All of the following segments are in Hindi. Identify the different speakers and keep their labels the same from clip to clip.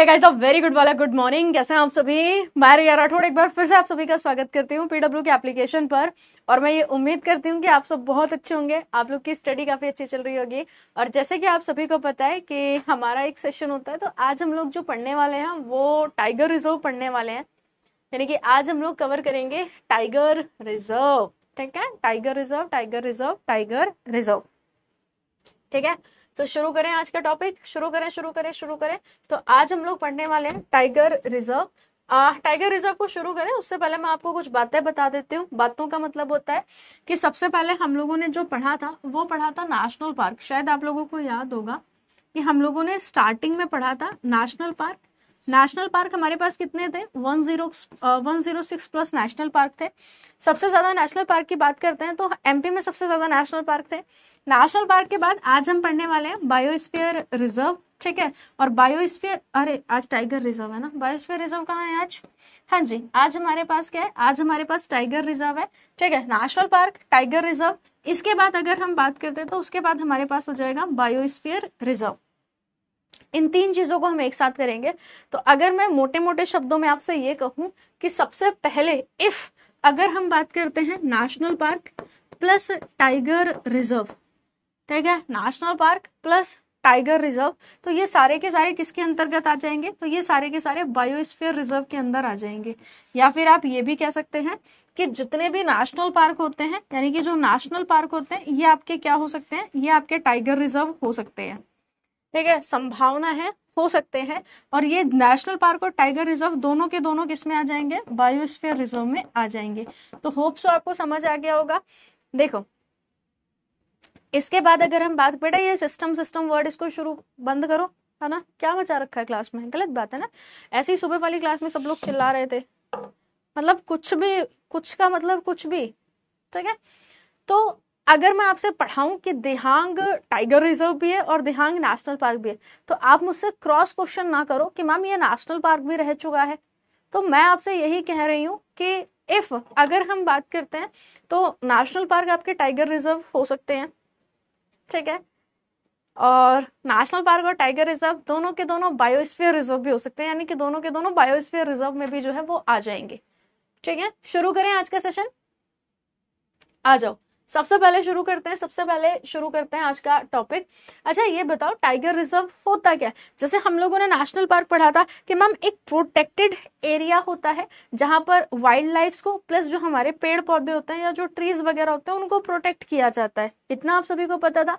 Speaker 1: हे गाइस वेरी गुड वाला गुड मॉर्निंग कैसे हैं आप सभी मैं रिया राठौड़ एक बार फिर से आप सभी का स्वागत करती हूँ पीडब्ल्यू के एप्लीकेशन पर और मैं ये उम्मीद करती हूँ कि आप सब बहुत अच्छे होंगे आप लोग की स्टडी काफ़ी अच्छी चल रही होगी और जैसे कि आप सभी को पता है कि हमारा एक सेशन होता है तो आज हम लोग जो पढ़ने वाले हैं वो टाइगर रिजर्व पढ़ने वाले हैं यानी कि आज हम लोग कवर करेंगे टाइगर रिजर्व ठीक है tiger reserve tiger reserve tiger reserve ठीक है तो शुरू करें आज का टॉपिक शुरू करें शुरू करें शुरू करें तो आज हम लोग पढ़ने वाले हैं टाइगर रिजर्व आ, टाइगर रिजर्व को शुरू करें उससे पहले मैं आपको कुछ बातें बता देती हूँ बातों का मतलब होता है कि सबसे पहले हम लोगों ने जो पढ़ा था वो पढ़ा था नेशनल पार्क शायद आप लोगों को याद होगा कि हम लोगों ने स्टार्टिंग में पढ़ा था नेशनल पार्क नेशनल पार्क हमारे पास कितने थे one zero one zero six plus national park थे सबसे ज़्यादा नेशनल पार्क की बात करते हैं तो एमपी में सबसे ज़्यादा नेशनल पार्क थे नेशनल पार्क के बाद आज हम पढ़ने वाले हैं बायोस्फीयर रिजर्व ठीक है और बायोस्फीयर अरे आज टाइगर रिजर्व है ना बायोस्फीयर रिजर्व कहाँ है आज हाँ जी आज हमारे पास क्या है आज हमारे पास टाइगर रिजर्व है ठीक है नेशनल पार्क टाइगर रिजर्व इसके बाद अगर हम बात करते हैं तो उसके बाद हमारे पास हो जाएगा बायोस्फीयर रिजर्व इन तीन चीज़ों को हम एक साथ करेंगे तो अगर मैं मोटे मोटे शब्दों में आपसे ये कहूँ कि सबसे पहले इफ अगर हम बात करते हैं national park plus tiger reserve ठीक है national park plus tiger reserve तो ये सारे के सारे किसके अंतर्गत आ जाएंगे तो ये सारे के सारे बायोस्फीयर रिजर्व के अंदर आ जाएंगे या फिर आप ये भी कह सकते हैं कि जितने भी नेशनल पार्क होते हैं यानी कि जो नेशनल पार्क होते हैं ये आपके क्या हो सकते हैं ये आपके टाइगर रिजर्व हो सकते हैं ठीक है संभावना है हो सकते हैं और ये नेशनल पार्क और टाइगर रिजर्व दोनों के दोनों किस में आ जाएंगे बायोस्फीयर रिजर्व में आ जाएंगे तो होप सो तो आपको समझ आ गया होगा देखो इसके बाद अगर हम बात बेटा ये सिस्टम सिस्टम वर्ड इसको शुरू बंद करो है ना क्या मचा रखा है क्लास में गलत बात है ना ऐसे ही सुबह वाली क्लास में सब लोग चिल्ला रहे थे मतलब कुछ भी कुछ का मतलब कुछ भी ठीक है तो अगर मैं आपसे पढ़ाऊं कि देहांग टाइगर रिजर्व भी है और देहांग नेशनल पार्क भी है तो आप मुझसे क्रॉस क्वेश्चन ना करो कि मैम ये नेशनल पार्क भी रह चुका है तो मैं आपसे यही कह रही हूँ कि इफ अगर हम बात करते हैं तो नेशनल पार्क आपके टाइगर रिजर्व हो सकते हैं ठीक है और नेशनल पार्क और टाइगर रिजर्व दोनों के दोनों बायोस्फीयर रिजर्व भी हो सकते हैं यानी कि दोनों के दोनों बायोस्फीयर रिजर्व में भी जो है वो आ जाएंगे ठीक है शुरू करें आज का सेशन आ जाओ सबसे पहले शुरू करते हैं सबसे पहले शुरू करते हैं आज का टॉपिक अच्छा ये बताओ टाइगर रिजर्व होता क्या है जैसे हम लोगों ने नेशनल पार्क पढ़ा था कि मैम एक प्रोटेक्टेड एरिया होता है जहां पर वाइल्ड लाइफ को प्लस जो हमारे पेड़ पौधे होते हैं या जो ट्रीज वगैरह होते हैं उनको प्रोटेक्ट किया जाता है इतना आप सभी को पता था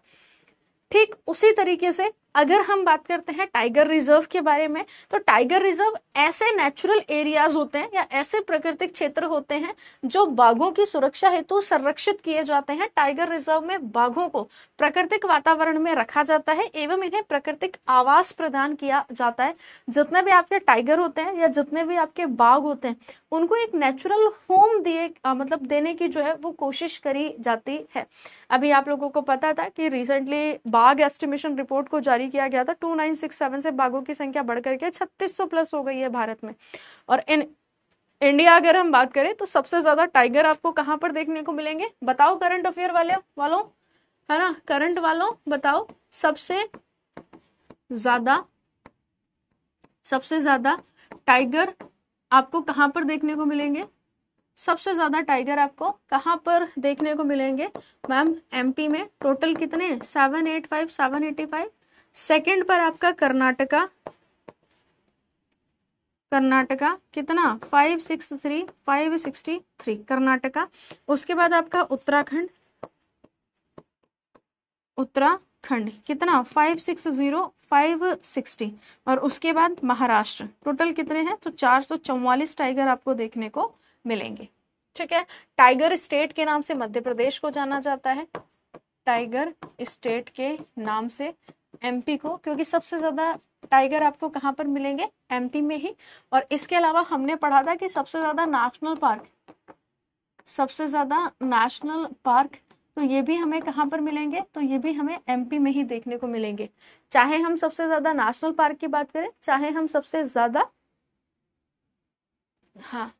Speaker 1: ठीक उसी तरीके से अगर हम बात करते हैं टाइगर रिजर्व के बारे में तो टाइगर रिजर्व ऐसे नेचुरल एरियाज होते हैं या ऐसे प्राकृतिक क्षेत्र होते हैं जो बाघों की सुरक्षा हेतु संरक्षित किए जाते हैं टाइगर रिजर्व में बाघों को प्राकृतिक वातावरण में रखा जाता है एवं इन्हें प्राकृतिक आवास प्रदान किया जाता है जितने भी आपके टाइगर होते हैं या जितने भी आपके बाघ होते हैं उनको एक नेचुरल होम दिए मतलब देने की जो है वो कोशिश करी जाती है अभी आप लोगों को पता था कि रिसेंटली बाघ एस्टिमेशन रिपोर्ट को जारी जारी किया गया था 2967 से बाघों की संख्या बढ़ करके 3600 प्लस हो गई है भारत में और इन इंडिया अगर हम बात करें तो सबसे ज्यादा टाइगर आपको कहाँ पर देखने को मिलेंगे बताओ करंट अफेयर वाले वालों है ना करंट वालों बताओ सबसे ज्यादा सबसे ज्यादा टाइगर आपको कहाँ पर देखने को मिलेंगे सबसे ज्यादा टाइगर आपको कहाँ पर देखने को मिलेंगे मैम एमपी में टोटल कितने seven eight five seven eighty five second पर आपका कर्नाटका कर्नाटका कितना five six three five sixty three Karnataka उसके बाद आपका उत्तराखंड उत्तराखंड कितना five six zero five sixty और उसके बाद महाराष्ट्र टोटल कितने हैं तो चार सौ चौवालीस टाइगर आपको देखने को मिलेंगे ठीक है टाइगर स्टेट के नाम से मध्य प्रदेश को जाना जाता है टाइगर स्टेट के नाम से एमपी को क्योंकि सबसे ज़्यादा टाइगर आपको कहाँ पर मिलेंगे एमपी में ही और इसके अलावा हमने पढ़ा था कि सबसे ज़्यादा नेशनल पार्क सबसे ज़्यादा नेशनल पार्क तो ये भी हमें कहाँ पर मिलेंगे तो ये भी हमें एमपी में ही देखने को मिलेंगे चाहे हम सबसे ज़्यादा नेशनल पार्क की बात करें चाहे हम सबसे ज़्यादा हाँ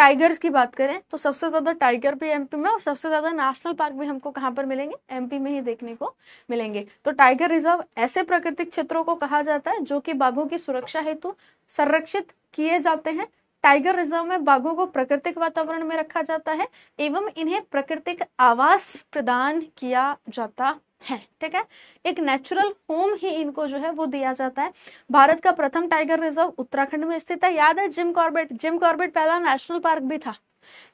Speaker 1: टाइगर्स की बात करें तो सबसे ज़्यादा टाइगर भी एमपी में और सबसे ज़्यादा नेशनल पार्क भी हमको कहाँ पर मिलेंगे एमपी में ही देखने को मिलेंगे तो टाइगर रिजर्व ऐसे प्राकृतिक क्षेत्रों को कहा जाता है जो कि बाघों की सुरक्षा हेतु संरक्षित किए जाते हैं टाइगर रिजर्व में बाघों को प्राकृतिक वातावरण में रखा जाता है एवं इन्हें प्राकृतिक आवास प्रदान किया जाता है ठीक है एक नेचुरल होम ही इनको जो है वो दिया जाता है भारत का प्रथम टाइगर रिजर्व उत्तराखंड में स्थित है याद है जिम कॉर्बेट जिम कॉर्बेट पहला नेशनल पार्क भी था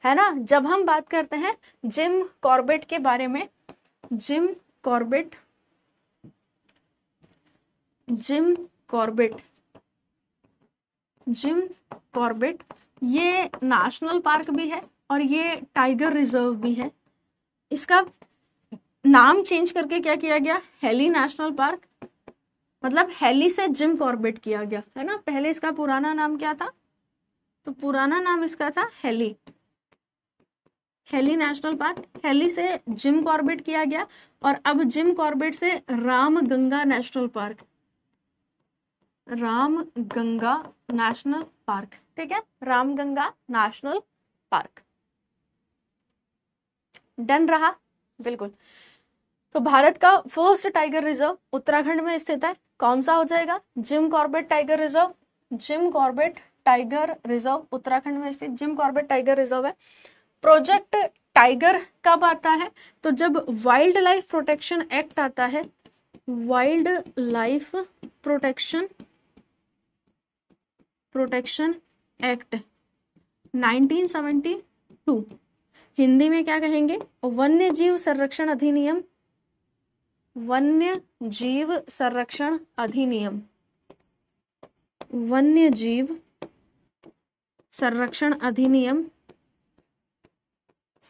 Speaker 1: है ना जब हम बात करते हैं जिम कॉर्बेट के बारे में Jim Corbett Jim Corbett Jim Corbett ये नेशनल पार्क भी है और ये टाइगर रिजर्व भी है इसका नाम चेंज करके क्या किया गया हेली नेशनल पार्क मतलब हेली से जिम कॉर्बेट किया गया है ना पहले इसका पुराना नाम क्या था तो पुराना नाम इसका था Hailey Hailey national park Hailey से जिम कॉर्बेट किया गया और अब जिम कॉर्बेट से Ram Ganga national park Ram Ganga national park ठीक है Ram Ganga national park done रहा बिल्कुल तो भारत का फर्स्ट टाइगर रिजर्व उत्तराखंड में स्थित है कौन सा हो जाएगा Jim Corbett tiger reserve Jim Corbett tiger reserve Uttarakhand में स्थित जिम कॉर्बेट टाइगर रिजर्व है प्रोजेक्ट टाइगर कब आता है तो जब वाइल्ड लाइफ प्रोटेक्शन एक्ट आता है wildlife protection protection act 1972 Hindi में क्या कहेंगे वन्य जीव संरक्षण अधिनियम वन्य जीव संरक्षण अधिनियम वन्य जीव संरक्षण अधिनियम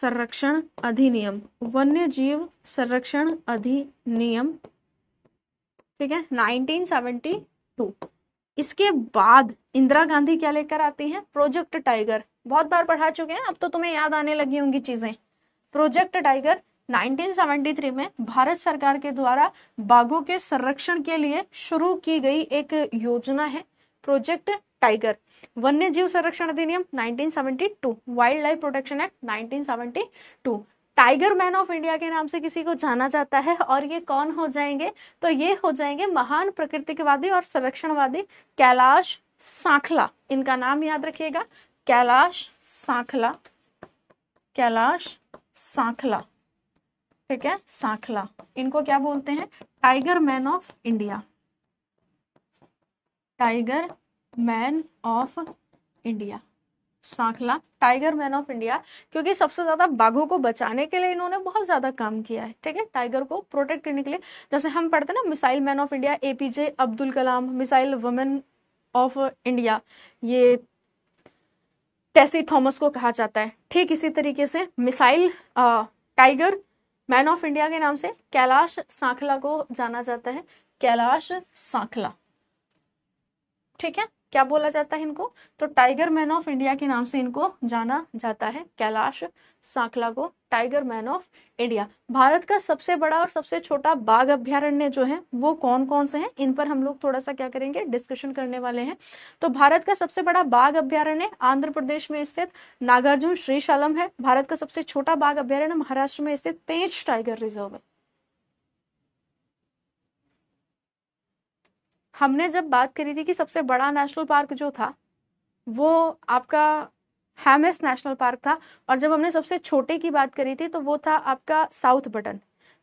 Speaker 1: संरक्षण अधिनियम वन्य जीव संरक्षण अधिनियम ठीक है 1972 इसके बाद इंदिरा गांधी क्या लेकर आती हैं प्रोजेक्ट टाइगर बहुत बार पढ़ा चुके हैं अब तो तुम्हें याद आने लगी होंगी चीजें प्रोजेक्ट टाइगर 1973 में भारत सरकार के द्वारा बाघों के संरक्षण के लिए शुरू की गई एक योजना है प्रोजेक्ट टाइगर वन्य जीव संरक्षण अधिनियम 1972 wildlife protection act 1972 tiger man of India के नाम से किसी को जाना जाता है और ये कौन हो जाएंगे तो ये हो जाएंगे महान प्रकृतिकवादी और संरक्षणवादी कैलाश सांखला इनका नाम याद रखिएगा कैलाश सांखला कैलाश सांखला ठीक है सांखला इनको क्या बोलते हैं tiger man of India tiger man of India Sankhala tiger man of India क्योंकि सबसे ज्यादा बाघों को बचाने के लिए इन्होंने बहुत ज्यादा काम किया है ठीक है टाइगर को प्रोटेक्ट करने के लिए जैसे हम पढ़ते हैं ना missile man of India APJ Abdul Kalam missile women of India ये टेसी थॉमस को कहा जाता है ठीक इसी तरीके से missile tiger uh, man of India के नाम से कैलाश सांखला को जाना जाता है कैलाश सांखला ठीक है क्या बोला जाता है इनको तो टाइगर मैन ऑफ इंडिया के नाम से इनको जाना जाता है कैलाश सांखला को tiger man of India Bharat का सबसे बड़ा और सबसे छोटा बाघ अभ्यारण्य जो है वो कौन कौन से हैं इन पर हम लोग थोड़ा सा क्या करेंगे डिस्कशन करने वाले हैं तो भारत का सबसे बड़ा बाघ अभ्यारण्य आंध्र प्रदेश में स्थित नागार्जुन श्रीशालम है भारत का सबसे छोटा बाघ अभ्यारण्य महाराष्ट्र में स्थित पेंच टाइगर रिजर्व है हमने जब बात करी थी कि सबसे बड़ा नेशनल पार्क जो था वो आपका हैमेस नेशनल पार्क था और जब हमने सबसे छोटे की बात करी थी तो वो था आपका साउथ बटन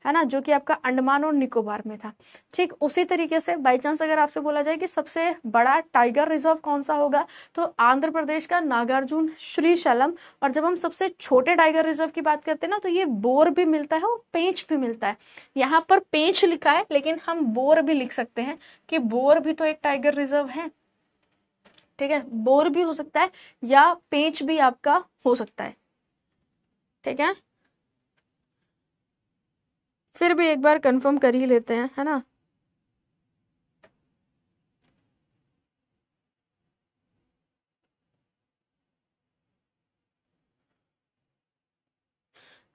Speaker 1: है ना जो कि आपका अंडमान और निकोबार में था ठीक उसी तरीके से बाई चांस अगर आपसे बोला जाए कि सबसे बड़ा टाइगर रिजर्व कौन सा होगा तो आंध्र प्रदेश का नागार्जुन श्रीशैलम और जब हम सबसे छोटे टाइगर रिजर्व की बात करते हैं ना तो ये बोर भी मिलता है और पेंच भी मिलता है यहाँ पर पेंच लिखा है लेकिन हम बोर भी लिख सकते हैं कि बोर भी तो एक टाइगर रिजर्व है ठीक है बोर भी हो सकता है या पेच भी आपका हो सकता है ठीक है फिर भी एक बार कंफर्म कर ही लेते हैं है ना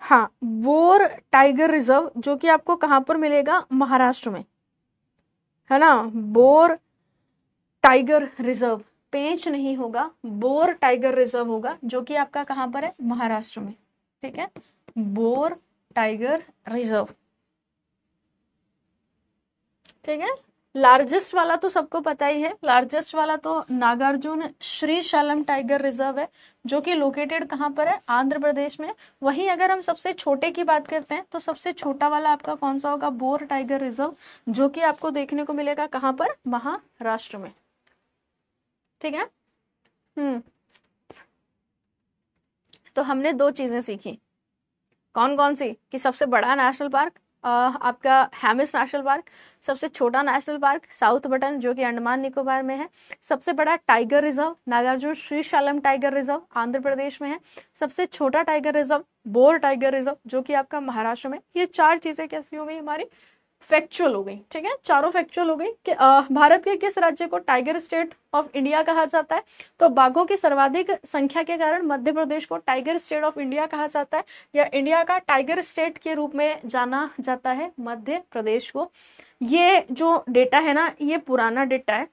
Speaker 1: हाँ बोर टाइगर रिजर्व जो कि आपको कहां पर मिलेगा महाराष्ट्र में है ना बोर टाइगर रिजर्व पेंच नहीं होगा बोर टाइगर रिजर्व होगा जो कि आपका कहां पर है महाराष्ट्र में ठीक है बोर टाइगर रिजर्व ठीक है लार्जेस्ट वाला तो सबको पता ही है लार्जेस्ट वाला तो Nagarjun Srisailam tiger reserve है जो कि लोकेटेड कहां पर है आंध्र प्रदेश में वहीं अगर हम सबसे छोटे की बात करते हैं तो सबसे छोटा वाला आपका कौन सा होगा बोर टाइगर रिजर्व जो कि आपको देखने को मिलेगा कहां पर महाराष्ट्र में ठीक है हम्म तो हमने दो चीज़ें सीखी कौन कौन सी कि सबसे बड़ा नेशनल पार्क आ, आपका हैमिस नेशनल पार्क सबसे छोटा नेशनल पार्क साउथ बटन जो कि अंडमान निकोबार में है सबसे बड़ा tiger reserve Nagarjun Srisailam tiger reserve Andhra Pradesh में है सबसे छोटा tiger reserve Bor tiger reserve जो कि आपका महाराष्ट्र में ये चार चीज़ें कैसी हो गई हमारी फैक्चुअल हो गई ठीक है चारों फैक्चुअल हो गई कि आ, भारत के किस राज्य को टाइगर स्टेट ऑफ इंडिया कहा जाता है तो बाघों की सर्वाधिक संख्या के कारण मध्य प्रदेश को टाइगर स्टेट ऑफ इंडिया कहा जाता है या इंडिया का टाइगर स्टेट के रूप में जाना जाता है मध्य प्रदेश को ये जो डेटा है ना ये पुराना डेटा है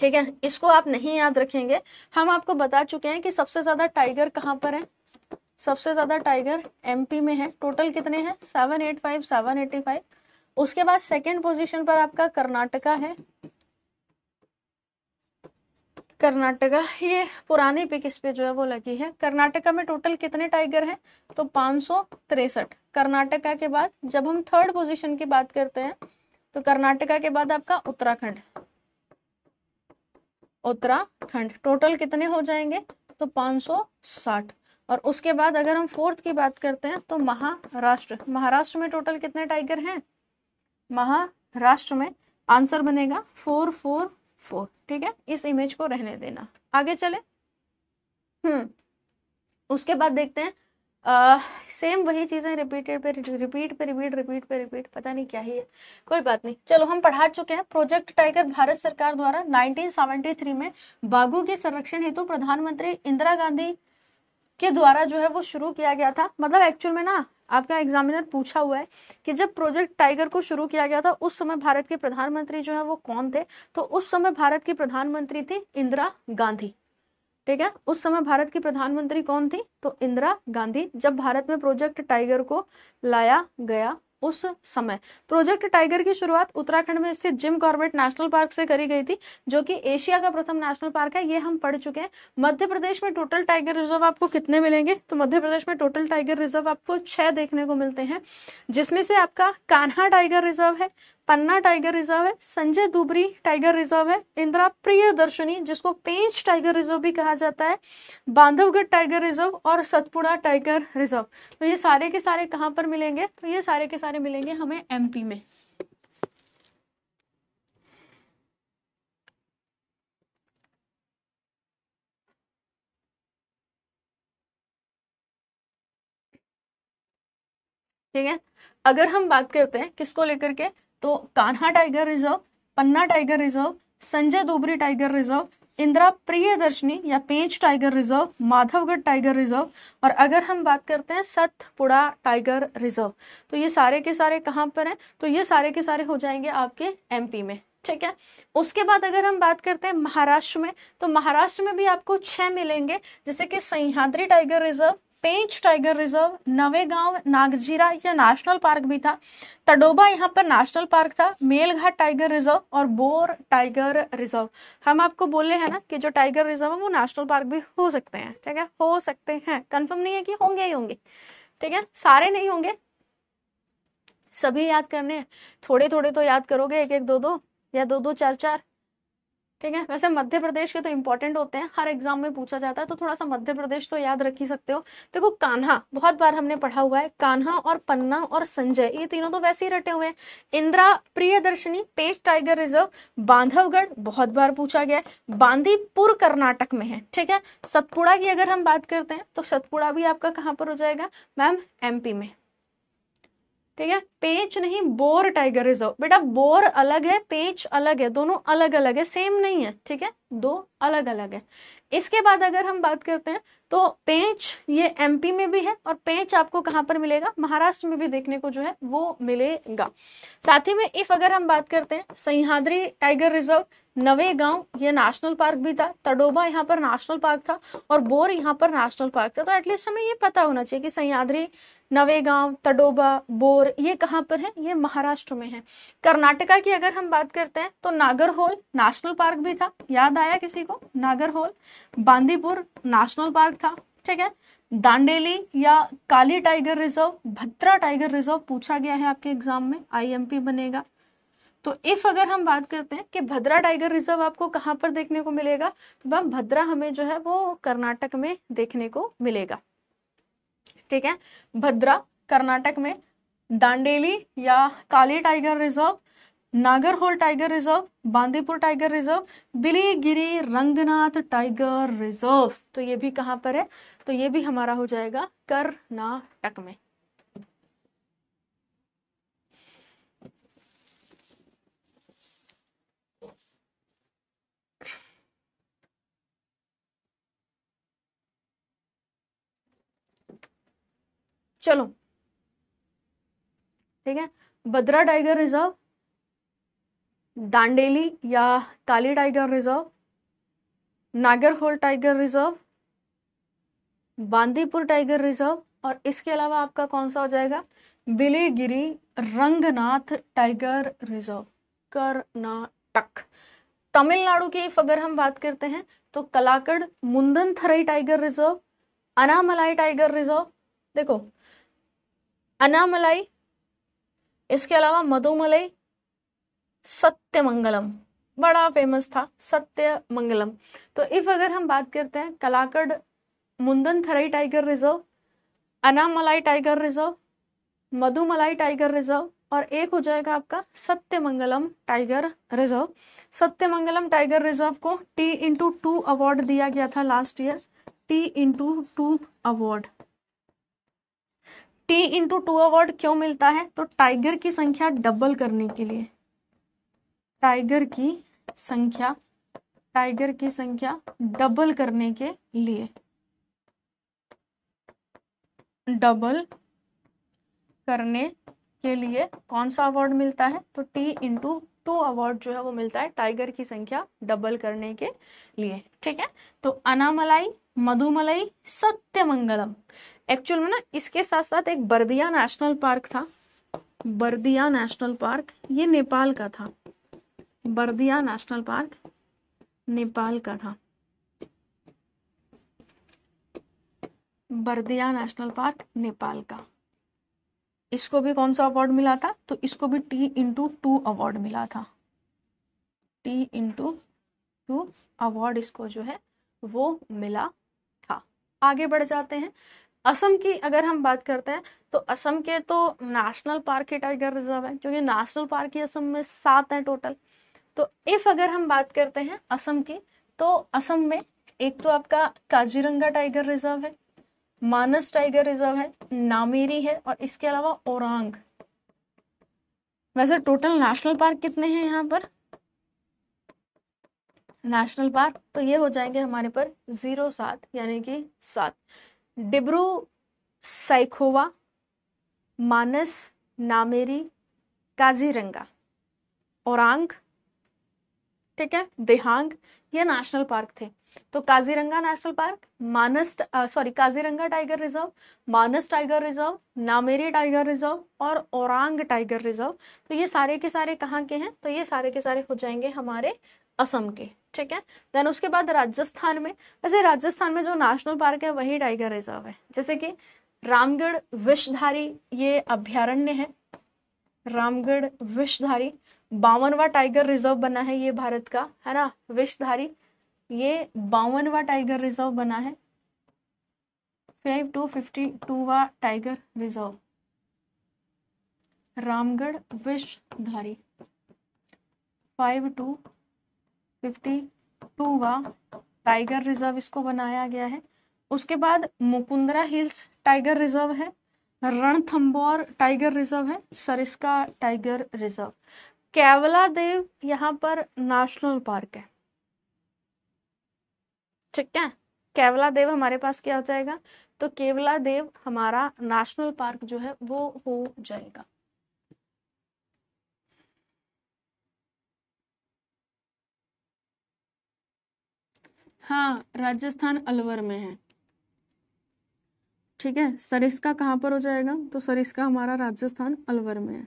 Speaker 1: ठीक है इसको आप नहीं याद रखेंगे हम आपको बता चुके हैं कि सबसे ज्यादा टाइगर कहाँ पर है सबसे ज्यादा टाइगर एमपी में है टोटल कितने हैं seven eight five seven eighty five उसके बाद सेकंड पोजीशन पर आपका कर्नाटका है कर्नाटका ये पुरानी पिक इस पे जो है वो लगी है कर्नाटका में टोटल कितने टाइगर हैं तो पाँच कर्नाटका के बाद जब हम थर्ड पोजीशन की बात करते हैं तो कर्नाटका के बाद आपका उत्तराखंड उत्तराखंड टोटल कितने हो जाएंगे तो 560 और उसके बाद अगर हम फोर्थ की बात करते हैं तो महाराष्ट्र महाराष्ट्र में टोटल कितने टाइगर हैं महाराष्ट्र में आंसर बनेगा फोर फोर फोर ठीक है इस इमेज को रहने देना आगे चले हम्म उसके बाद देखते हैं आ, सेम वही चीज़ें रिपीटेड पे रिपीट पे रिपीट रिपीट पे रिपीट पता नहीं क्या ही है कोई बात नहीं चलो हम पढ़ा चुके हैं प्रोजेक्ट टाइगर भारत सरकार द्वारा 1973 में बाघों के संरक्षण हेतु प्रधानमंत्री इंदिरा गांधी के द्वारा जो है वो शुरू किया गया था मतलब एक्चुअल में ना आपका एग्जामिनर पूछा हुआ है कि जब प्रोजेक्ट टाइगर को शुरू किया गया था उस समय भारत के प्रधानमंत्री जो है वो कौन थे तो उस समय भारत की प्रधानमंत्री थी इंदिरा गांधी ठीक है उस समय भारत की प्रधानमंत्री कौन थी तो इंदिरा गांधी जब भारत में प्रोजेक्ट टाइगर को लाया गया उस समय प्रोजेक्ट टाइगर की शुरुआत उत्तराखंड में स्थित जिम कॉर्बेट नेशनल पार्क से करी गई थी जो कि एशिया का प्रथम नेशनल पार्क है ये हम पढ़ चुके हैं मध्य प्रदेश में टोटल टाइगर रिजर्व आपको कितने मिलेंगे तो मध्य प्रदेश में टोटल टाइगर रिजर्व आपको छह देखने को मिलते हैं जिसमें से आपका कान्हा टाइगर रिजर्व है पन्ना टाइगर रिजर्व है संजय दुबरी टाइगर रिजर्व है इंदिरा प्रिय दर्शनी जिसको पेंच टाइगर रिजर्व भी कहा जाता है बांधवगढ़ टाइगर रिजर्व और सतपुड़ा टाइगर रिजर्व तो ये सारे के सारे कहाँ पर मिलेंगे तो ये सारे के सारे मिलेंगे हमें एमपी में ठीक है अगर हम बात करते हैं किसको लेकर के तो Kanha tiger reserve Panna tiger reserve Sanjay Dubri tiger reserve Indira Priyadarshini या Pench tiger reserve Madhavgarh tiger reserve और अगर हम बात करते हैं सतपुड़ा टाइगर रिजर्व तो ये सारे के सारे कहाँ पर हैं तो ये सारे के सारे हो जाएंगे आपके एमपी में ठीक है उसके बाद अगर हम बात करते हैं महाराष्ट्र में तो महाराष्ट्र में भी आपको छह मिलेंगे जैसे कि Sahyadri tiger reserve Pench tiger reserve Navegaon Nagzira या नेशनल पार्क भी था तडोबा यहाँ पर नेशनल पार्क था मेलघाट टाइगर रिजर्व और बोर टाइगर रिजर्व हम आपको बोले हैं ना कि जो टाइगर रिजर्व है वो नेशनल पार्क भी हो सकते हैं ठीक है हो सकते हैं कंफर्म नहीं है कि होंगे ही होंगे ठीक है सारे नहीं होंगे सभी याद करने थोड़े थोड़े तो याद करोगे एक एक दो दो या दो दो चार चार ठीक है वैसे मध्य प्रदेश के तो इंपॉर्टेंट होते हैं हर एग्जाम में पूछा जाता है तो थोड़ा सा मध्य प्रदेश तो याद रख ही सकते हो देखो कान्हा बहुत बार हमने पढ़ा हुआ है कान्हा और पन्ना और संजय ये तीनों तो वैसे ही रटे हुए हैं इंदिरा दर्शनी पेज टाइगर रिजर्व बांधवगढ़ बहुत बार पूछा गया है बांदीपुर कर्नाटक में है ठीक है सतपुड़ा की अगर हम बात करते हैं तो सतपुड़ा भी आपका कहाँ पर हो जाएगा मैम एमपी में ठीक है पेच नहीं बोर टाइगर रिजर्व बेटा बोर अलग है पेच अलग है दोनों अलग अलग है सेम नहीं है ठीक है दो अलग अलग है इसके बाद अगर हम बात करते हैं तो पेच ये एमपी में भी है और पेच आपको कहां पर मिलेगा महाराष्ट्र में भी देखने को जो है वो मिलेगा साथ ही में इफ अगर हम बात करते हैं सह्याद्री टाइगर रिजर्व नवे गांव ये नेशनल पार्क भी था तडोबा यहाँ पर नेशनल पार्क था और बोर यहाँ पर नेशनल पार्क था तो एटलीस्ट हमें ये पता होना चाहिए कि सह्याद्री नवेगांव तडोबा बोर ये कहाँ पर है ये महाराष्ट्र में है कर्नाटका की अगर हम बात करते हैं तो नागरहोल नेशनल पार्क भी था याद आया किसी को नागरहोल बांदीपुर नेशनल पार्क था ठीक है दांडेली या Kali tiger reserve Bhadra tiger reserve पूछा गया है आपके एग्जाम में आईएमपी बनेगा तो इफ अगर हम बात करते हैं कि भद्रा टाइगर रिजर्व आपको कहाँ पर देखने को मिलेगा तो भद्रा हमें जो है वो कर्नाटक में देखने को मिलेगा ठीक है भद्रा कर्नाटक में दांडेली या Kali tiger reserve Nagarhole tiger reserve Bandipur tiger reserve Biligiri Ranganatha tiger reserve तो ये भी कहाँ पर है तो ये भी हमारा हो जाएगा कर्नाटक में चलो ठीक है बद्रा टाइगर रिजर्व दांडेली या Kali tiger reserve Nagarhole tiger reserve Bandipur tiger reserve और इसके अलावा आपका कौन सा हो जाएगा बिलेगिरी रंगनाथ टाइगर रिजर्व कर्नाटक तमिलनाडु की अगर हम बात करते हैं तो Kalakad Mundanthurai tiger reserve Anamalai tiger reserve देखो अनामलाई इसके अलावा मधुमलई सत्यमंगलम बड़ा फेमस था सत्य मंगलम तो इफ अगर हम बात करते हैं Kalakad Mundanthurai tiger reserve Anamalai tiger reserve Mudumalai tiger reserve और एक हो जाएगा आपका Sathyamangalam tiger reserve Sathyamangalam tiger reserve को टी इंटू टू अवार्ड दिया गया था last year T into two award T into two award क्यों मिलता है तो टाइगर की संख्या डबल करने के लिए टाइगर की संख्या टाइगर की संख्या डबल करने के लिए डबल करने के लिए कौन सा अवार्ड मिलता है तो टी इंटू टू अवार्ड जो है वो मिलता है टाइगर की संख्या डबल करने के लिए ठीक है तो अनामलाई मधुमलाई सत्यमंगलम एक्चुअल में ना इसके साथ साथ एक बर्दिया नेशनल पार्क था बर्दिया नेशनल पार्क ये नेपाल का था बर्दिया नेशनल पार्क नेपाल का था बर्दिया नेशनल पार्क नेपाल का इसको भी कौन सा अवार्ड मिला था तो इसको भी टी इंटू टू अवार्ड मिला था टी इंटू टू अवार्ड इसको जो है वो मिला था आगे बढ़ जाते हैं असम की अगर हम बात करते हैं तो असम के तो नेशनल पार्क ही टाइगर रिजर्व है क्योंकि नेशनल पार्क ही असम में सात हैं टोटल तो इफ अगर हम बात करते हैं असम की तो असम में एक तो आपका काजीरंगा टाइगर रिजर्व है मानस टाइगर रिजर्व है नामेरी है और इसके अलावा ओरांग वैसे टोटल नेशनल पार्क कितने हैं यहाँ पर नेशनल पार्क तो ये हो जाएंगे हमारे पर जीरो सात यानी कि सात डिब्रू साइखोवा मानस नामेरी काजीरंगा औरंग ठीक है देहांग ये नेशनल पार्क थे तो Kaziranga national park Manas sorry Kaziranga tiger reserve Manas tiger reserve Nameri tiger reserve और औरंग टाइगर रिजर्व तो ये सारे के सारे कहाँ के हैं तो ये सारे के सारे हो जाएंगे हमारे असम के ठीक है देन उसके बाद राजस्थान में वैसे राजस्थान में जो नेशनल पार्क है वही टाइगर रिजर्व है जैसे कि रामगढ़ विषधारी ये अभ्यारण्य है रामगढ़ विषधारी बावनवा टाइगर रिजर्व बना है ये भारत का है ना विषधारी ये बावनवा टाइगर रिजर्व बना है फाइव टू फिफ्टी टू वा tiger reserve Ramgarh Vishdhari five two fifty वा टाइगर रिजर्व इसको बनाया गया है उसके बाद मुकुंदरा हिल्स टाइगर रिजर्व है रणथम्बोर टाइगर रिजर्व है Sariska tiger reserve Keoladeo यहाँ पर नेशनल पार्क है ठीक है केवला देव हमारे पास क्या हो जाएगा तो केवला देव हमारा नेशनल पार्क जो है वो हो जाएगा हाँ राजस्थान अलवर में है ठीक है सरिस्का कहाँ पर हो जाएगा तो सरिस्का हमारा राजस्थान अलवर में है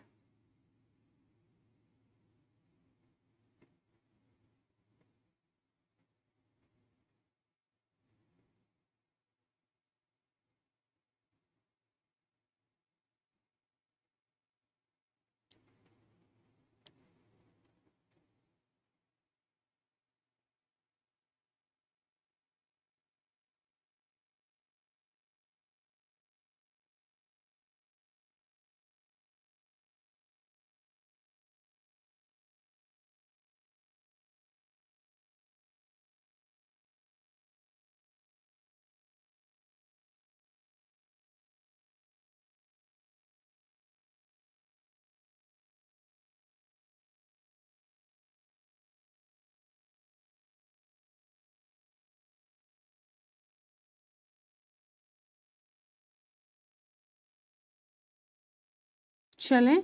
Speaker 1: चलें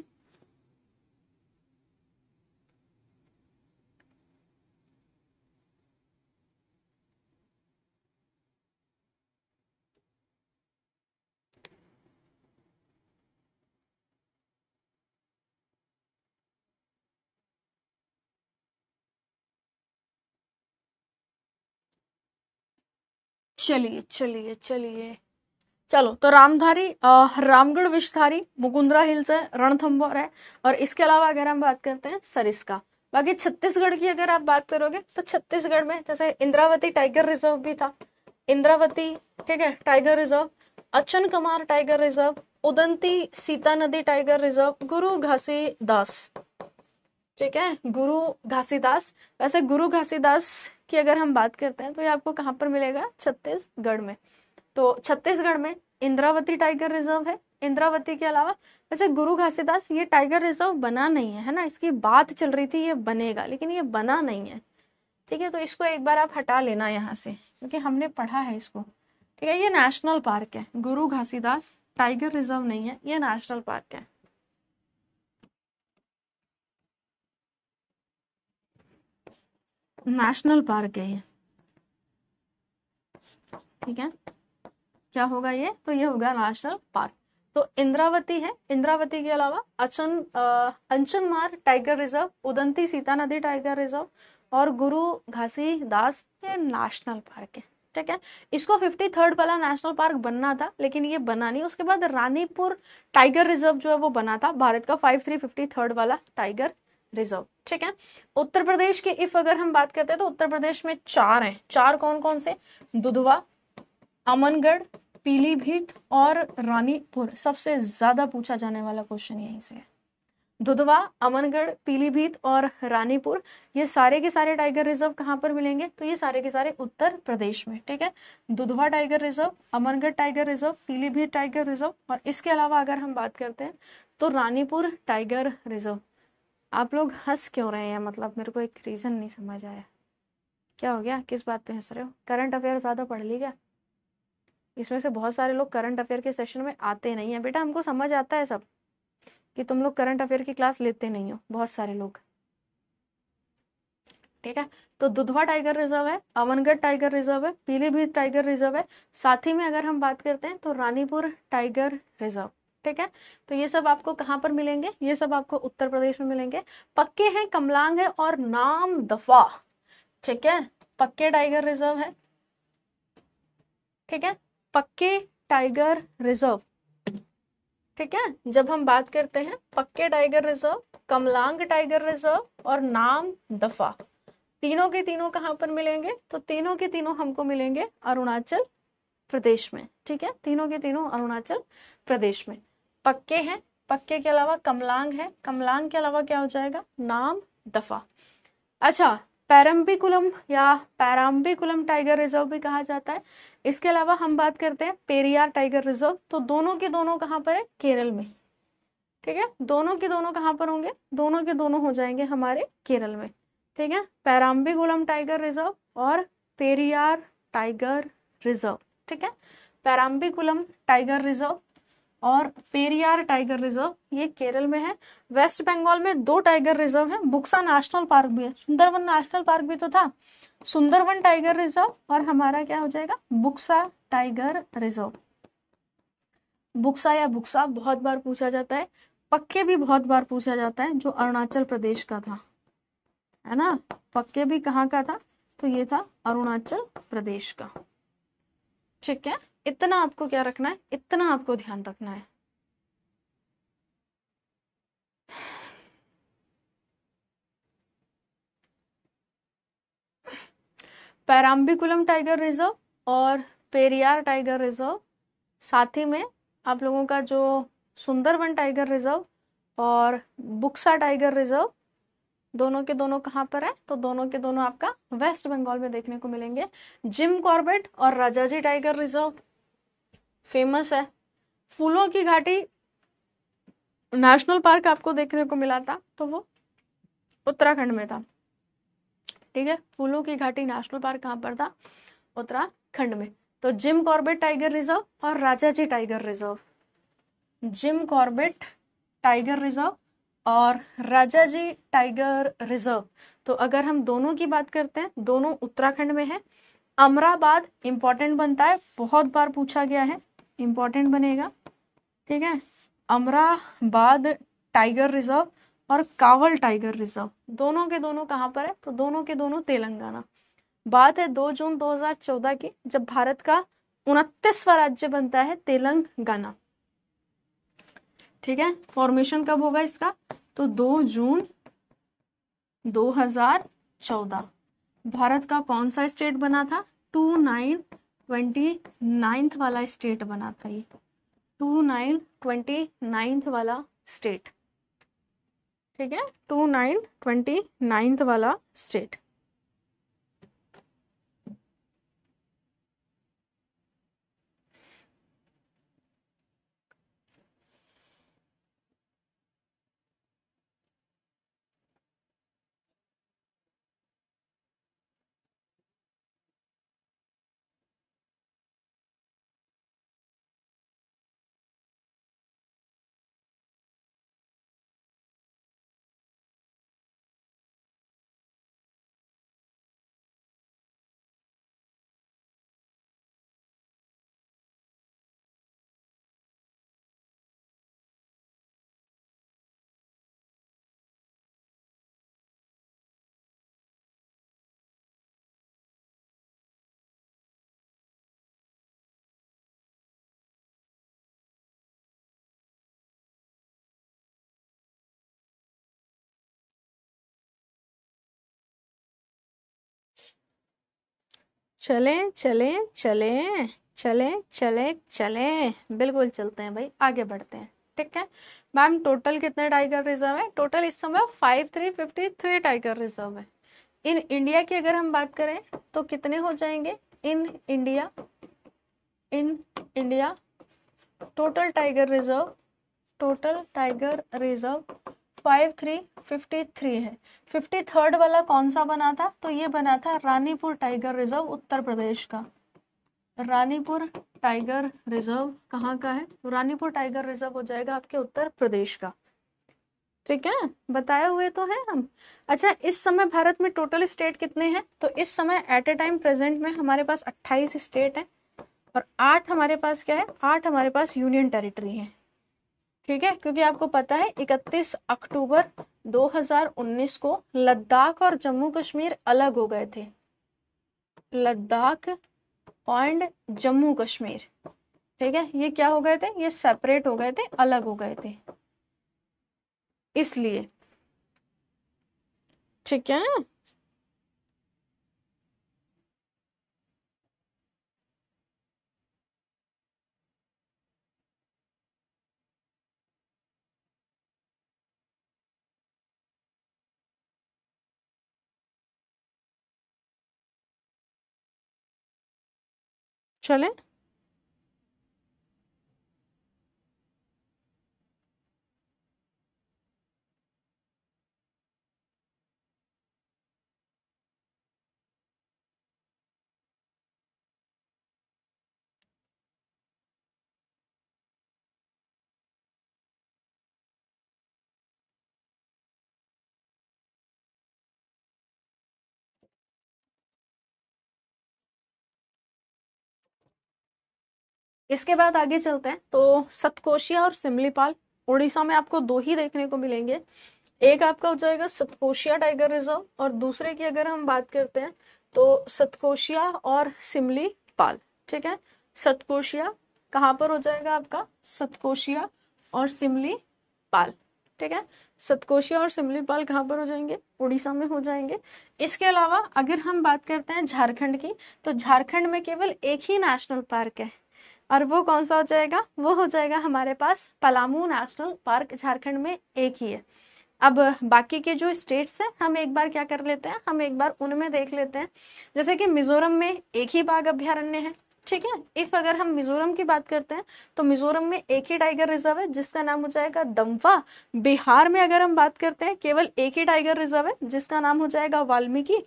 Speaker 1: चलिए चलिए चलिए चलो तो रामधारी रामगढ़ विषधारी मुकुंदरा हिल्स है रणथम्बोर है और इसके अलावा अगर हम बात करते हैं सरिस्का बाकी छत्तीसगढ़ की अगर आप बात करोगे तो छत्तीसगढ़ में जैसे इंद्रावती टाइगर रिजर्व भी था इंद्रावती ठीक है tiger reserve Achanakmar tiger reserve Udanti Sitanadi tiger reserve गुरु घासी दास ठीक है गुरु घासीदास वैसे गुरु घासीदास की अगर हम बात करते हैं तो ये आपको कहाँ पर मिलेगा छत्तीसगढ़ में तो छत्तीसगढ़ में इंद्रावती टाइगर रिजर्व है इंद्रावती के अलावा वैसे गुरु घासीदास ये टाइगर रिजर्व बना नहीं है है ना इसकी बात चल रही थी ये बनेगा लेकिन ये बना नहीं है ठीक है तो इसको एक बार आप हटा लेना यहाँ से क्योंकि हमने पढ़ा है इसको ठीक है ये नेशनल पार्क है गुरु घासीदास टाइगर रिजर्व नहीं है ये नेशनल पार्क है नेशनल पार्क है ये ठीक है क्या होगा ये तो ये होगा नेशनल पार्क तो इंद्रावती है इंद्रावती के अलावा Achan Achanakmar tiger reserve Udanti Sitanadi tiger reserve और गुरु घासी दास ये नेशनल पार्क है ठीक है इसको फिफ्टी थर्ड वाला नेशनल पार्क बनना था लेकिन ये बना नहीं उसके बाद रानीपुर टाइगर रिजर्व जो है वो बना था भारत का फाइव थ्री फिफ्टी थर्ड वाला टाइगर रिजर्व ठीक है उत्तर प्रदेश की इफ अगर हम बात करते हैं तो उत्तर प्रदेश में चार हैं चार कौन कौन से दुधवा अमनगढ़ पीलीभीत और रानीपुर सबसे ज्यादा पूछा जाने वाला क्वेश्चन यहीं से है दुधवा अमनगढ़ पीलीभीत और रानीपुर ये सारे के सारे टाइगर रिजर्व कहाँ पर मिलेंगे तो ये सारे के सारे उत्तर प्रदेश में ठीक है Dudhwa tiger reserve Amangarh tiger reserve Pilibhit tiger reserve और इसके अलावा अगर हम बात करते हैं तो रानीपुर टाइगर रिजर्व आप लोग हंस क्यों रहे हैं मतलब मेरे को एक रीज़न नहीं समझ आया क्या हो गया किस बात पे हंस रहे हो करंट अफेयर ज़्यादा पढ़ ली क्या इसमें से बहुत सारे लोग करंट अफेयर के सेशन में आते नहीं हैं बेटा हमको समझ आता है सब कि तुम लोग करंट अफेयर की क्लास लेते नहीं हो बहुत सारे लोग ठीक है तो दुधवा टाइगर रिजर्व है अवनगढ़ टाइगर रिजर्व है पीलीभीत टाइगर रिजर्व है साथ ही में अगर हम बात करते हैं तो रानीपुर टाइगर रिजर्व ठीक है तो ये सब आपको कहाँ पर मिलेंगे ये सब आपको उत्तर प्रदेश में मिलेंगे पक्के हैं कमलांग है और नाम दफा ठीक है पक्के टाइगर रिजर्व है ठीक है पक्के टाइगर रिजर्व ठीक है जब हम बात करते हैं Pakke tiger reserve Kamlang tiger reserve और नाम दफा तीनों के तीनों कहां पर मिलेंगे तो तीनों के तीनों हमको मिलेंगे अरुणाचल प्रदेश में ठीक है तीनों के तीनों अरुणाचल प्रदेश में पक्के हैं पक्के के अलावा कमलांग है कमलांग के अलावा क्या हो जाएगा नाम दफा अच्छा पैरम्बिकुलम या पैराम्बिकुलम टाइगर रिजर्व भी कहा जाता है इसके अलावा हम बात करते हैं पेरियार टाइगर रिजर्व तो दोनों के दोनों कहाँ पर है केरल में ठीक है दोनों के दोनों कहाँ पर होंगे दोनों के दोनों हो जाएंगे हमारे केरल में ठीक है पैराम्बिकुलम टाइगर रिजर्व और पेरियार टाइगर रिजर्व ठीक है पैराम्बिकुलम टाइगर रिजर्व और पेरियार टाइगर रिजर्व ये केरल में है वेस्ट बंगाल में दो टाइगर रिजर्व हैं बुक्सा नेशनल पार्क भी है सुंदरवन नेशनल पार्क भी तो था सुंदरवन टाइगर रिजर्व और हमारा क्या हो जाएगा बुक्सा टाइगर रिजर्व बुक्सा या बुक्सा बहुत बार पूछा जाता है पक्के भी बहुत बार पूछा जाता है जो अरुणाचल प्रदेश का था है ना पक्के भी कहाँ का था तो ये था अरुणाचल प्रदेश का ठीक है इतना आपको क्या रखना है इतना आपको ध्यान रखना है पैराम्बिकुलम टाइगर रिजर्व और पेरियार टाइगर रिजर्व साथ ही में आप लोगों का जो सुंदरवन टाइगर रिजर्व और बुक्सा टाइगर रिजर्व दोनों के दोनों कहाँ पर है तो दोनों के दोनों आपका वेस्ट बंगाल में देखने को मिलेंगे जिम कॉर्बेट और राजाजी टाइगर रिजर्व फेमस है फूलों की घाटी नेशनल पार्क आपको देखने को मिला था तो वो उत्तराखंड में था ठीक है फूलों की घाटी नेशनल पार्क कहाँ पर था उत्तराखंड में तो जिम कॉर्बेट टाइगर रिजर्व और Rajaji tiger reserve Jim Corbett tiger reserve और राजाजी टाइगर रिजर्व तो अगर हम दोनों की बात करते हैं दोनों उत्तराखंड में है अमराबाद इंपॉर्टेंट बनता है बहुत बार पूछा गया है इम्पॉर्टेंट बनेगा ठीक है अमराबाद टाइगर रिजर्व और कावल टाइगर रिजर्व दोनों के दोनों कहाँ पर है तो दोनों के दोनों तेलंगाना बात है 2 जून 2014 की जब भारत का उनतीसवा राज्य बनता है तेलंगाना ठीक है फॉर्मेशन कब होगा इसका तो 2 जून 2014 भारत का कौन सा स्टेट बना था टू नाइन ट्वेंटी नाइन्थ वाला स्टेट बना था ये टू नाइन ट्वेंटी नाइन्थ वाला स्टेट ठीक है टू नाइन ट्वेंटी नाइन्थ वाला स्टेट चले चले चले चले चले चले बिल्कुल चलते हैं भाई आगे बढ़ते हैं ठीक है मैम टोटल कितने टाइगर रिजर्व है टोटल इस समय five three fifty three tiger reserve है इन इंडिया की अगर हम बात करें तो कितने हो जाएंगे in India in India total tiger reserve total tiger reserve five three fifty three है फिफ्टी थर्ड वाला कौन सा बना था तो ये बना था रानीपुर टाइगर रिजर्व उत्तर प्रदेश का रानीपुर टाइगर रिजर्व कहाँ का है तो रानीपुर टाइगर रिजर्व हो जाएगा आपके उत्तर प्रदेश का ठीक है बताए हुए तो है हम अच्छा इस समय भारत में टोटल स्टेट कितने हैं तो इस समय एट ए टाइम प्रेजेंट में हमारे पास अट्ठाईस स्टेट हैं और आठ हमारे पास क्या है आठ हमारे पास यूनियन टेरिटरी है ठीक है क्योंकि आपको पता है 31 अक्टूबर 2019 को लद्दाख और जम्मू कश्मीर अलग हो गए थे लद्दाख एंड जम्मू कश्मीर ठीक है ये क्या हो गए थे ये सेपरेट हो गए थे अलग हो गए थे इसलिए ठीक है चलें इसके बाद आगे चलते हैं तो सतकोशिया और सिमलीपाल उड़ीसा में आपको दो ही देखने को मिलेंगे एक आपका हो जाएगा सतकोशिया टाइगर रिजर्व और दूसरे की अगर हम बात करते हैं तो सतकोशिया और सिमली पाल ठीक है सतकोशिया कहाँ पर हो जाएगा आपका सतकोशिया और सिमली पाल ठीक है सतकोशिया और सिमली पाल कहाँ पर हो जाएंगे उड़ीसा में हो जाएंगे इसके अलावा अगर हम बात करते हैं झारखंड की तो झारखंड में केवल एक ही नेशनल पार्क है और वो कौन सा हो जाएगा वो हो जाएगा हमारे पास पलामू नेशनल पार्क झारखंड में एक ही है अब बाकी के जो स्टेट्स हैं हम एक बार क्या कर लेते हैं हम एक बार उनमें देख लेते हैं जैसे कि मिजोरम में एक ही बाघ अभ्यारण्य है ठीक है इफ अगर हम मिजोरम की बात करते हैं तो मिजोरम में एक ही टाइगर रिजर्व है जिसका नाम हो जाएगा दम्फा बिहार में अगर हम बात करते हैं केवल एक ही टाइगर रिजर्व है जिसका नाम हो जाएगा वाल्मीकि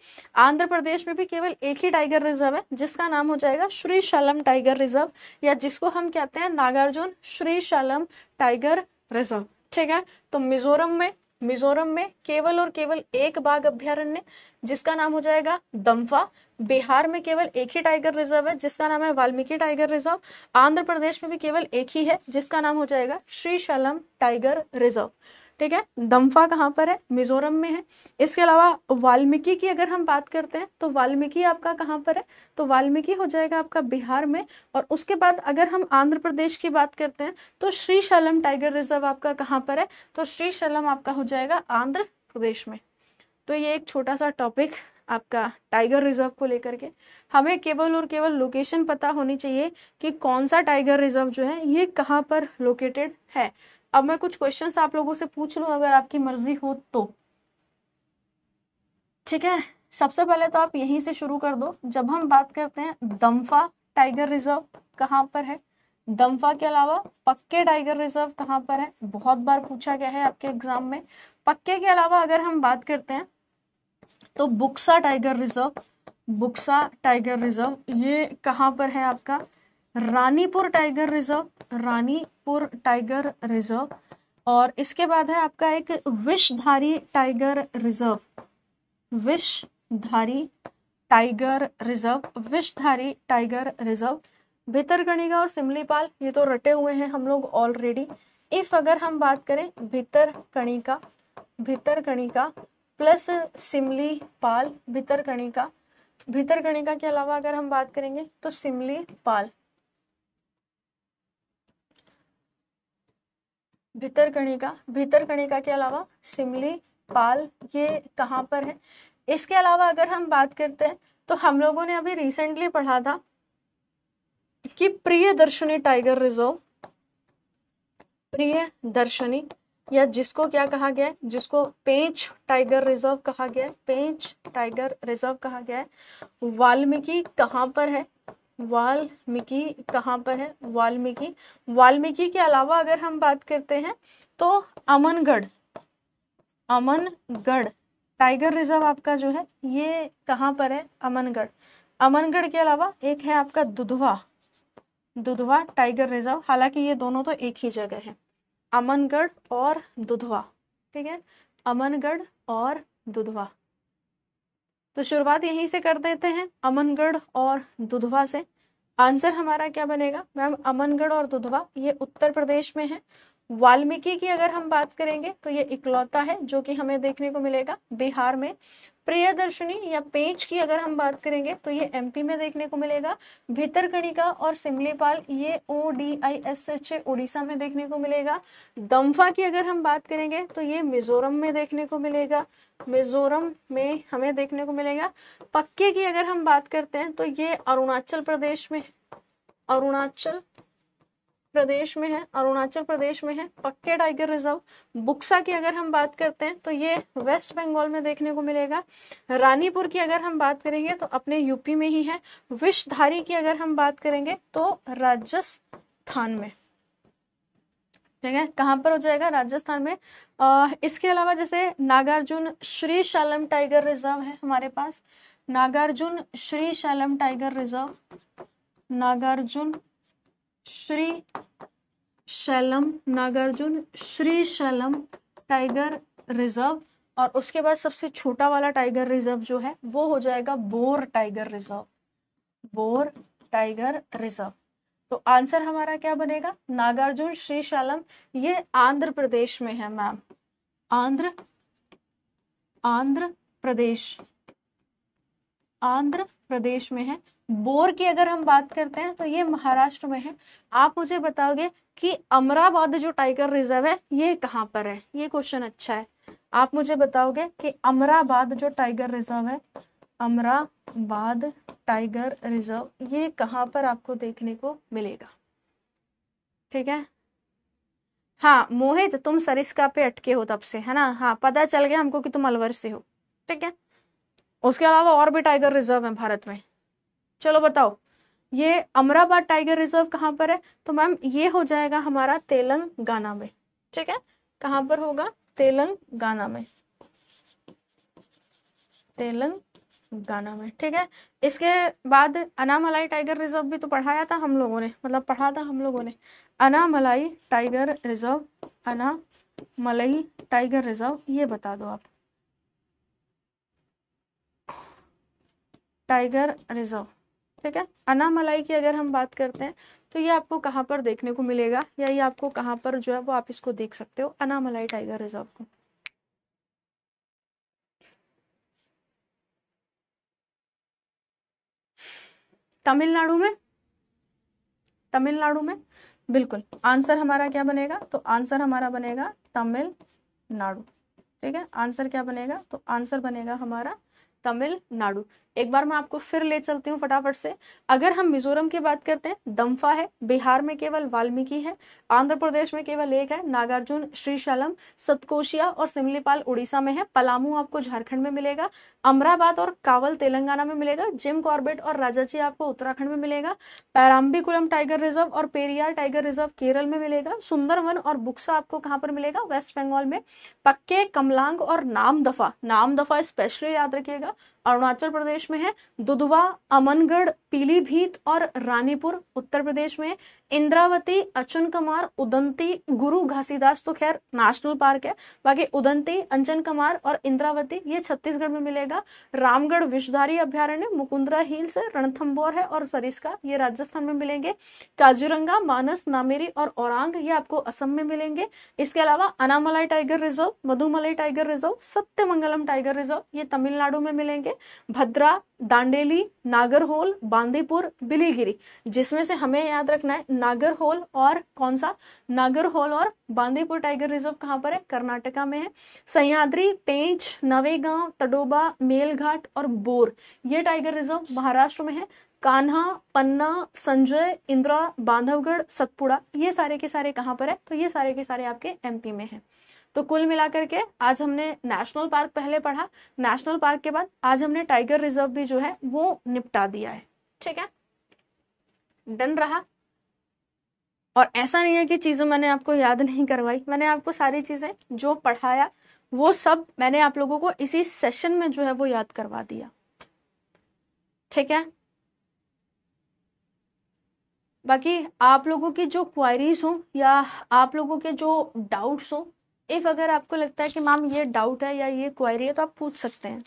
Speaker 1: आंध्र प्रदेश में भी केवल एक ही टाइगर रिजर्व है जिसका नाम हो जाएगा श्री शालम टाइगर रिजर्व या जिसको हम कहते हैं Nagarjun Srisailam tiger reserve ठीक है तो मिजोरम में मिजोरम में केवल और केवल एक बाघ अभ्यारण्य जिसका नाम हो जाएगा दम्फा बिहार में केवल एक ही टाइगर रिजर्व है जिसका नाम है वाल्मीकि टाइगर रिजर्व आंध्र प्रदेश में भी केवल एक ही है जिसका नाम हो जाएगा श्री शलम टाइगर रिजर्व ठीक है दम्फा कहाँ पर है मिजोरम में है इसके अलावा वाल्मीकि की अगर हम बात करते हैं तो वाल्मीकि आपका कहाँ पर है तो वाल्मीकि हो जाएगा आपका बिहार में और उसके बाद अगर हम आंध्र प्रदेश की बात करते हैं तो श्री शलम टाइगर रिजर्व आपका कहाँ पर है तो श्री शलम आपका हो जाएगा आंध्र प्रदेश में तो ये एक छोटा सा टॉपिक आपका टाइगर रिजर्व को लेकर के हमें केवल और केवल लोकेशन पता होनी चाहिए कि कौन सा टाइगर रिजर्व जो है ये कहाँ पर लोकेटेड है अब मैं कुछ क्वेश्चंस आप लोगों से पूछ लूँ अगर आपकी मर्जी हो तो ठीक है सबसे पहले तो आप यहीं से शुरू कर दो जब हम बात करते हैं दम्फा टाइगर रिजर्व कहाँ पर है दम्फा के अलावा पक्के टाइगर रिजर्व कहाँ पर है बहुत बार पूछा गया है आपके एग्जाम में पक्के के अलावा अगर हम बात करते हैं तो Buxa tiger reserve Buxa tiger reserve ये कहाँ पर है आपका Ranipur tiger reserve Ranipur tiger reserve और इसके बाद है आपका एक Vishdhari tiger reserve Vishdhari tiger reserve Vishdhari tiger reserve Bhitarkanika और सिमलीपाल ये तो रटे हुए हैं हम लोग ऑलरेडी इफ अगर हम बात करें भितरकणिका भितरकणिका प्लस सिमली पाल भितरकणिका भितरकणिका के अलावा अगर हम बात करेंगे तो सिमली पाल भितरकणिका भितरकणिका के अलावा सिमली पाल ये कहाँ पर है इसके अलावा अगर हम बात करते हैं तो हम लोगों ने अभी रिसेंटली पढ़ा था कि प्रिय दर्शनी टाइगर रिजर्व प्रिय दर्शनी या जिसको क्या कहा गया है जिसको पेंच टाइगर रिजर्व कहा गया है पेंच टाइगर रिजर्व कहा गया है वाल्मीकि कहाँ पर है वाल्मीकि कहाँ पर है वाल्मीकि वाल्मीकि के अलावा अगर हम बात करते हैं तो अमनगढ़ अमनगढ़ टाइगर रिजर्व आपका जो है ये कहाँ पर है अमनगढ़ अमनगढ़ के अलावा एक है आपका दुधवा दुधवा टाइगर रिजर्व हालांकि ये दोनों तो एक ही जगह है अमनगढ़ और दुधवा ठीक है अमनगढ़ और दुधवा तो शुरुआत यहीं से कर देते हैं अमनगढ़ और दुधवा से आंसर हमारा क्या बनेगा मैम अमनगढ़ और दुधवा ये उत्तर प्रदेश में है वाल्मीकि की अगर हम बात करेंगे तो ये इकलौता है जो कि हमें देखने को मिलेगा बिहार में प्रियदर्शनी या पेज की अगर हम बात करेंगे तो ये एमपी में देखने को मिलेगा भितरकणिका और सिमलीपाल ये O D I S H A Orissa में देखने को मिलेगा दम्फा की अगर हम बात करेंगे तो ये मिजोरम में देखने को मिलेगा मिजोरम में हमें देखने को मिलेगा पक्के की अगर हम बात करते हैं तो ये अरुणाचल प्रदेश में अरुणाचल प्रदेश में है अरुणाचल प्रदेश में है पक्के टाइगर रिजर्व बुक्सा की अगर हम बात करते हैं तो ये वेस्ट बंगाल में देखने को मिलेगा रानीपुर की अगर हम बात करेंगे तो अपने यूपी में ही है विषधारी की अगर हम बात करेंगे तो राजस्थान में ठीक है कहाँ पर हो जाएगा राजस्थान में आ, इसके अलावा जैसे Nagarjun Srisailam tiger reserve है हमारे पास Nagarjun Srisailam tiger reserve Nagarjun Srisailam Nagarjun Srisailam tiger reserve और उसके बाद सबसे छोटा वाला टाइगर रिजर्व जो है वो हो जाएगा Bor tiger reserve Bor tiger reserve तो आंसर हमारा क्या बनेगा नागार्जुन श्री शैलम ये आंध्र प्रदेश में है मैम आंध्र आंध्र प्रदेश आंध्र प्रदेश में है बोर की अगर हम बात करते हैं तो ये महाराष्ट्र में है आप मुझे बताओगे कि अमराबाद जो टाइगर रिजर्व है ये कहाँ पर है ये क्वेश्चन अच्छा है आप मुझे बताओगे कि अमराबाद जो टाइगर रिजर्व है अमराबाद टाइगर रिजर्व ये कहाँ पर आपको देखने को मिलेगा ठीक है हाँ मोहित तुम सरिस्का पे अटके हो तब से है ना हाँ पता चल गया हमको कि तुम अलवर से हो ठीक है उसके अलावा और भी टाइगर रिजर्व है भारत में चलो बताओ ये अमराबाद टाइगर रिजर्व कहाँ पर है तो मैम ये हो जाएगा हमारा तेलंगाना में ठीक है कहाँ पर होगा तेलंगाना में तेलंगाना में ठीक है इसके बाद अनामलाई टाइगर रिजर्व भी तो पढ़ाया था हम लोगों ने मतलब पढ़ा था हम लोगों ने Anamalai tiger reserve Anamalai tiger reserve ये बता दो आप टाइगर रिजर्व ठीक है अनामलाई की अगर हम बात करते हैं तो ये आपको कहाँ पर देखने को मिलेगा या ये आपको कहाँ पर जो है वो आप इसको देख सकते हो अनामलाई टाइगर रिजर्व को तमिलनाडु में तमिलनाडु में बिल्कुल आंसर हमारा क्या बनेगा तो आंसर हमारा बनेगा तमिलनाडु ठीक है आंसर क्या बनेगा तो आंसर बनेगा हमारा तमिलनाडु एक बार मैं आपको फिर ले चलती हूँ फटाफट से अगर हम मिजोरम की बात करते हैं दम्फा है बिहार में केवल वाल्मीकि है आंध्र प्रदेश में केवल एक है नागार्जुन श्रीशैलम सतकोशिया और सिमलीपाल उड़ीसा में है पलामू आपको झारखंड में मिलेगा अमराबाद और कावल तेलंगाना में मिलेगा जिम कॉर्बेट और राजाची आपको उत्तराखंड में मिलेगा पैराम्बिकुलम टाइगर रिजर्व और पेरियार टाइगर रिजर्व केरल में मिलेगा सुंदरवन और बुक्सा आपको कहाँ पर मिलेगा वेस्ट बंगाल में पक्के कमलांग और नामदफा नामदफा स्पेशली याद रखिएगा अरुणाचल प्रदेश में है दुधवा अमनगढ़ पीलीभीत और रानीपुर उत्तर प्रदेश में इंद्रावती अचन कुमार उदंती गुरु घासीदास तो खैर नेशनल पार्क है बाकी उदंती अंजन कुमार और इंद्रावती ये छत्तीसगढ़ में मिलेगा रामगढ़ विषधारी अभ्यारण्य मुकुंदरा हिल्स रणथम्बोर है और सरिस्का ये राजस्थान में मिलेंगे काजुरंगा मानस नामेरी और औरंग ये आपको असम में मिलेंगे इसके अलावा Anamalai tiger reserve Mudumalai tiger reserve Sathyamangalam tiger reserve ये तमिलनाडु में मिलेंगे भद्रा दांडेली नागरहोल बांग बांदीपुर बिलीगिरी जिसमें से हमें याद रखना है नागर होल और कौन सा नागर होल और बांदीपुर टाइगर रिजर्व कहाँ पर है कर्नाटका में है सह्याद्री पेंच नवेगांव तडोबा मेलघाट और बोर ये टाइगर रिजर्व महाराष्ट्र में है कान्हा पन्ना संजय इंदिरा बांधवगढ़ सतपुड़ा ये सारे के सारे कहाँ पर है तो ये सारे के सारे आपके एमपी में है तो कुल मिलाकर के आज हमने नेशनल पार्क पहले पढ़ा नेशनल पार्क के बाद आज हमने टाइगर रिजर्व भी जो है वो निपटा दिया है ठीक है डन रहा और ऐसा नहीं है कि चीज़ें मैंने आपको याद नहीं करवाई मैंने आपको सारी चीज़ें जो पढ़ाया वो सब मैंने आप लोगों को इसी सेशन में जो है वो याद करवा दिया ठीक है बाकी आप लोगों की जो क्वारीज हो या आप लोगों के जो डाउट्स हो इफ़ अगर आपको लगता है कि मैम ये डाउट है या ये क्वारी है तो आप पूछ सकते हैं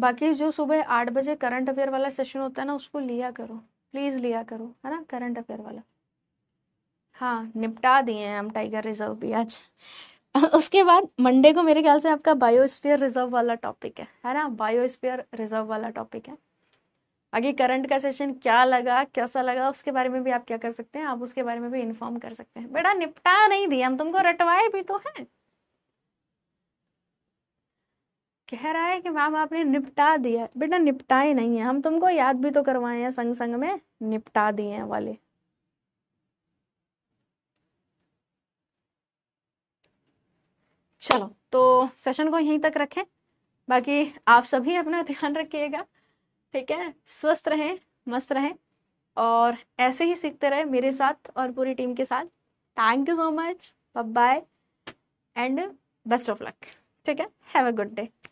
Speaker 1: बाकी जो सुबह आठ बजे करंट अफेयर वाला सेशन होता है ना उसको लिया करो प्लीज़ लिया करो है ना करंट अफेयर वाला हाँ निपटा दिए हैं हम टाइगर रिजर्व भी आज उसके बाद मंडे को मेरे ख्याल से आपका बायोस्फीयर रिजर्व वाला टॉपिक है है ना बायोस्फीयर रिजर्व वाला टॉपिक है आगे करंट का सेशन क्या लगा कैसा लगा उसके बारे में भी आप क्या कर सकते हैं आप उसके बारे में भी इन्फॉर्म कर सकते हैं बेटा निपटा नहीं दिया हम तुमको रटवाए भी तो हैं कह रहा है कि मैम आपने निपटा दिया बेटा निपटाए नहीं है हम तुमको याद भी तो करवाए हैं संग संग में निपटा दिए हैं वाले चलो तो सेशन को यहीं तक रखें बाकी आप सभी अपना ध्यान रखिएगा ठीक है स्वस्थ रहें मस्त रहें और ऐसे ही सीखते रहे मेरे साथ और पूरी टीम के साथ thank you so much bye and best of luck ठीक है हैव अ गुड डे